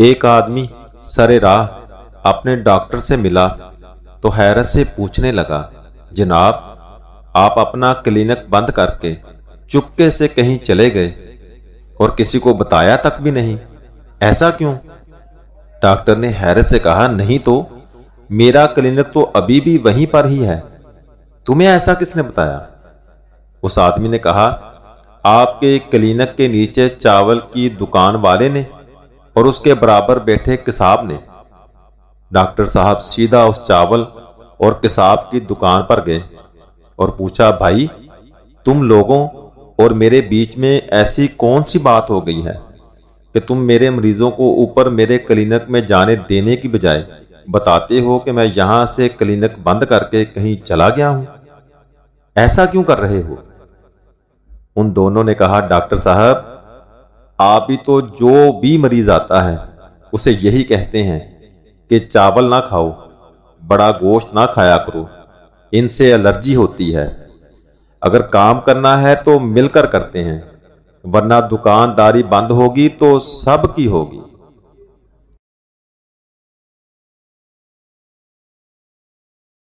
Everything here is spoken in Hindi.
एक आदमी सरे राह अपने डॉक्टर से मिला तो हैरत से पूछने लगा जनाब आप अपना क्लिनिक बंद करके चुपके से कहीं चले गए और किसी को बताया तक भी नहीं ऐसा क्यों डॉक्टर ने हैरत से कहा नहीं तो मेरा क्लिनिक तो अभी भी वहीं पर ही है तुम्हें ऐसा किसने बताया उस आदमी ने कहा आपके क्लिनिक के नीचे चावल की दुकान वाले ने और उसके बराबर बैठे किसाब ने डॉक्टर साहब सीधा उस चावल और किसाब की दुकान पर गए और पूछा भाई तुम लोगों और मेरे बीच में ऐसी कौन सी बात हो गई है कि तुम मेरे मरीजों को ऊपर मेरे क्लिनिक में जाने देने की बजाय बताते हो कि मैं यहां से क्लिनिक बंद करके कहीं चला गया हूं ऐसा क्यों कर रहे हो उन दोनों ने कहा डॉक्टर साहब आप ही तो जो भी मरीज आता है उसे यही कहते हैं कि चावल ना खाओ बड़ा गोश्त ना खाया करो इनसे एलर्जी होती है अगर काम करना है तो मिलकर करते हैं वरना दुकानदारी बंद होगी तो सब की होगी